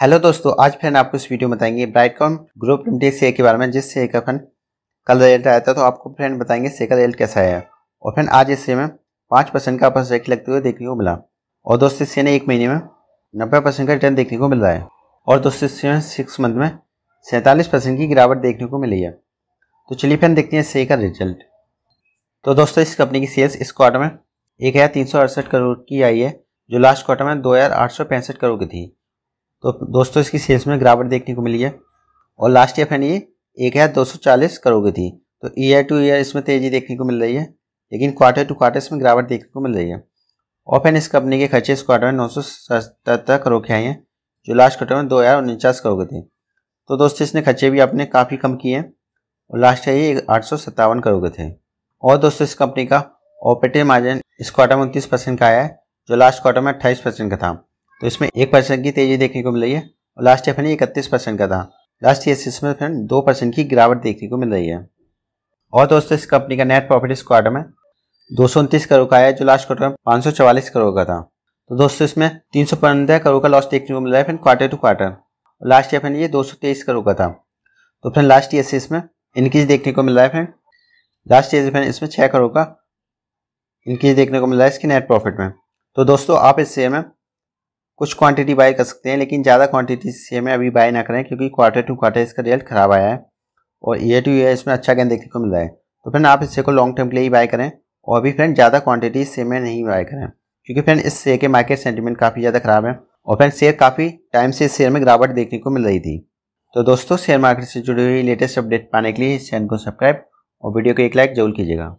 hello दोस्तों आज फिर आपको इस वीडियो में बताएंगे ब्राइटकॉम ग्रुप लिमिटेड शेयर के बारे में जिस शेयर का फ्रेंड कल रिजल्ट आया था तो आपको फ्रेंड बताएंगे शेयर का रिजल्ट कैसा आया और फ्रेंड आज इस शेयर में पाँच परसेंट का आपस रेट लगते हुए देखने को मिला और दोस्तों इस शेयर ने एक महीने में नब्बे परसेंट का रिटर्न देखने को मिल रहा है और दोस्तों इस शेयर में सिक्स मंथ में सैंतालीस परसेंट की गिरावट देखने को मिली है तो चलिए फ्रेंड देखते हैं शेयर का रिजल्ट तो दोस्तों इस कंपनी की सेल्स इस क्वार्टर में एक करोड़ की आई है जो लास्ट क्वार्टर में दो करोड़ की थी तो दोस्तों इसकी सेल्स में गिरावट देखने को मिली है और लास्ट ईयर फ्रेंड ये एक हज़ार दो सौ चालीस करोड़ की थी तो ईयर टू ईयर इसमें तेज़ी देखने को मिल रही है लेकिन क्वार्टर टू क्वार्टर इसमें गिरावट देखने को मिल रही है और फैन इस कंपनी के खर्चे इस क्वार्टर में नौ सौ सतहत्तर करोड़ के आए हैं जो लास्ट क्वार्टर में दो हज़ार उनचास करोड़ थे तो दोस्तों इसने खर्चे भी अपने काफ़ी कम किए हैं और लास्ट ईयर ये आठ सौ सत्तावन करोड़ थे और दोस्तों इस कंपनी का ऑपरेटिव मार्जिन इस क्वार्टर में उनतीस परसेंट का आया है जो लास्ट क्वार्टर में अट्ठाईस परसेंट का था तो इसमें एक परसेंट की तेजी देखने को मिल रही है और लास्ट ईयर फ्रेंड इकतीस परसेंट का था लास्ट ईयर इसमें फ्रेंड दो परसेंट की गिरावट देखने को मिल रही है और दोस्तों इस कंपनी का नेट प्रॉफिट इस क्वार्टर में दो करोड़ का आया जो लास्ट क्वार्टर में पाँच करोड़ का था तो दोस्तों इसमें तीन करोड़ का लॉस देखने को मिल रहा है फिर quarter to quarter last year friend ये दो करोड़ का था तो फिर लास्ट ईयर से इसमें इनक्रीज देखने को मिल रहा है फ्रेंड लास्ट ईयर फ्रेंड इसमें छः करोड़ का इनक्रीज देखने को मिल रहा है इसके नेट प्रॉफिट में तो दोस्तों आप इस शेयर में कुछ क्वांटिटी बाय कर सकते हैं लेकिन ज़्यादा क्वांटिटी से हमें अभी बाय ना करें क्योंकि क्वार्टर टू क्वार्टर इसका रिजल्ट खराब आया है और ईयर टू ईयर इसमें अच्छा गेंद देखने को मिल रहा है तो फ्रेंड आप इस शेयर को लॉन्ग टर्म के लिए ही बाय करें और अभी फ्रेंड ज़्यादा क्वांटिटी से में नहीं बाय करें क्योंकि फ्रेंड इस शेयर के मार्केट सेंटिमेंट काफ़ी ज़्यादा खराब है और फ्रेंड शेयर काफ़ी टाइम से इस शेयर में गिरावट देखने को मिल रही थी तो दोस्तों शेयर मार्केट से जुड़ी हुई लेटेस्ट अपडेट पाने के लिए इस चैनल को सब्सक्राइब और वीडियो को एक लाइक जरूर कीजिएगा